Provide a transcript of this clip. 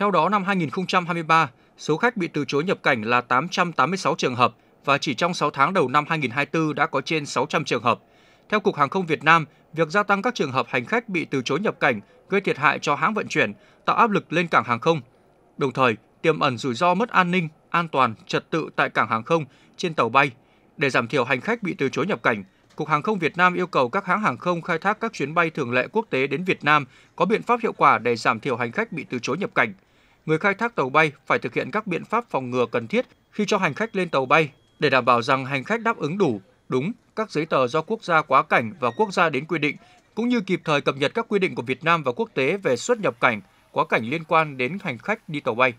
Theo đó, năm 2023, số khách bị từ chối nhập cảnh là 886 trường hợp và chỉ trong 6 tháng đầu năm 2024 đã có trên 600 trường hợp. Theo Cục Hàng không Việt Nam, việc gia tăng các trường hợp hành khách bị từ chối nhập cảnh gây thiệt hại cho hãng vận chuyển, tạo áp lực lên cảng hàng không. Đồng thời, tiềm ẩn rủi ro mất an ninh, an toàn, trật tự tại cảng hàng không, trên tàu bay. Để giảm thiểu hành khách bị từ chối nhập cảnh, Cục Hàng không Việt Nam yêu cầu các hãng hàng không khai thác các chuyến bay thường lệ quốc tế đến Việt Nam có biện pháp hiệu quả để giảm thiểu hành khách bị từ chối nhập cảnh – người khai thác tàu bay phải thực hiện các biện pháp phòng ngừa cần thiết khi cho hành khách lên tàu bay để đảm bảo rằng hành khách đáp ứng đủ, đúng các giấy tờ do quốc gia quá cảnh và quốc gia đến quy định, cũng như kịp thời cập nhật các quy định của Việt Nam và quốc tế về xuất nhập cảnh, quá cảnh liên quan đến hành khách đi tàu bay.